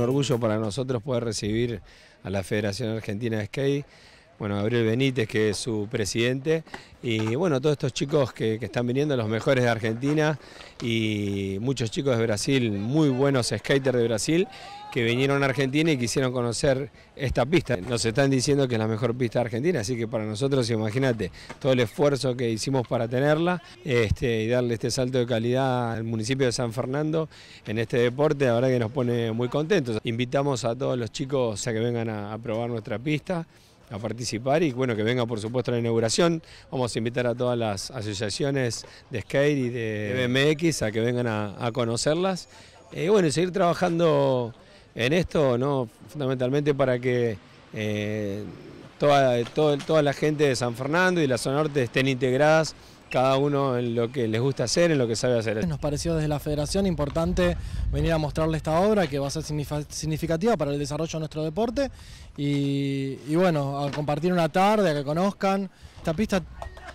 orgullo para nosotros poder recibir a la Federación Argentina de Skate bueno, Gabriel Benítez, que es su presidente, y bueno, todos estos chicos que, están viniendo, los mejores de Argentina, y muchos chicos de Brasil, muy buenos skaters de Brasil, que vinieron a Argentina y quisieron conocer esta pista. Nos están diciendo que es la mejor pista de Argentina, así que para nosotros, imagínate, todo el esfuerzo que hicimos para tenerla este, y darle este salto de calidad al municipio de San Fernando en este deporte, la verdad que nos pone muy contentos. Invitamos a todos los chicos a que vengan a probar nuestra pista a participar y bueno, que venga por supuesto a la inauguración. Vamos a invitar a todas las asociaciones de skate y de BMX a que vengan a, conocerlas. Eh, y bueno, seguir trabajando en esto, ¿no? fundamentalmente para que eh, toda, toda la gente de San Fernando y la zona norte estén integradas cada uno en lo que les gusta hacer, en lo que sabe hacer. Nos pareció desde la federación importante venir a mostrarle esta obra que va a ser significativa para el desarrollo de nuestro deporte y, y bueno, a compartir una tarde, a que conozcan. Esta pista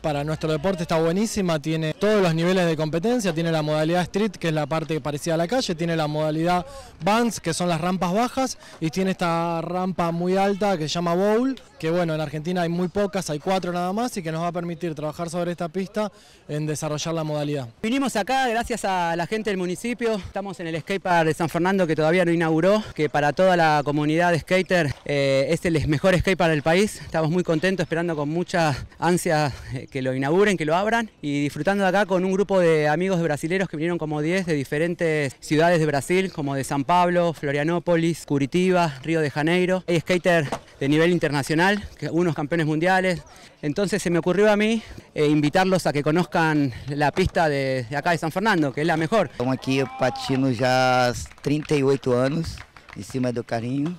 para nuestro deporte está buenísima, tiene todos los niveles de competencia, tiene la modalidad street, que es la parte parecida a la calle, tiene la modalidad bands, que son las rampas bajas, y tiene esta rampa muy alta que se llama bowl, que bueno, en Argentina hay muy pocas, hay cuatro nada más, y que nos va a permitir trabajar sobre esta pista en desarrollar la modalidad. Vinimos acá gracias a la gente del municipio, estamos en el skatepark de San Fernando que todavía no inauguró, que para toda la comunidad de skater eh, es el mejor skatepark del país, estamos muy contentos, esperando con mucha ansia eh, que lo inauguren, que lo abran y disfrutando de acá con un grupo de amigos brasileros que vinieron como 10 de diferentes ciudades de Brasil, como de San Pablo, Florianópolis, Curitiba, Río de Janeiro. Hay skater de nivel internacional, que unos campeones mundiales. Entonces se me ocurrió a mí eh, invitarlos a que conozcan la pista de, acá de San Fernando, que es la mejor. Estamos aquí patino ya 38 años encima do cariño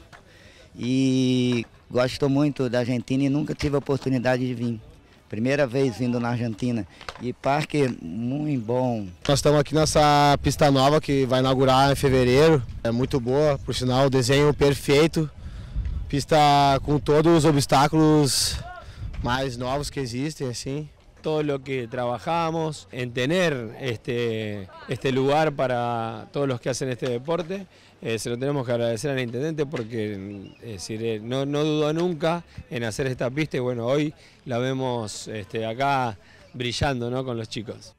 y gosto mucho da Argentina y nunca tive oportunidad oportunidade de vir. primeira vez vindo na Argentina. E parque muito bom. Nós estamos aqui nessa pista nova que vai inaugurar em fevereiro. É muito boa, por sinal, desenho perfeito. Pista com todos os obstáculos mais novos que existem, assim. todo lo que trabajamos en tener este, este, lugar para todos los que hacen este deporte. Eh, se lo tenemos que agradecer al intendente porque eh, eh, no, no dudó nunca en hacer esta pista y bueno, hoy la vemos este, acá brillando con los chicos.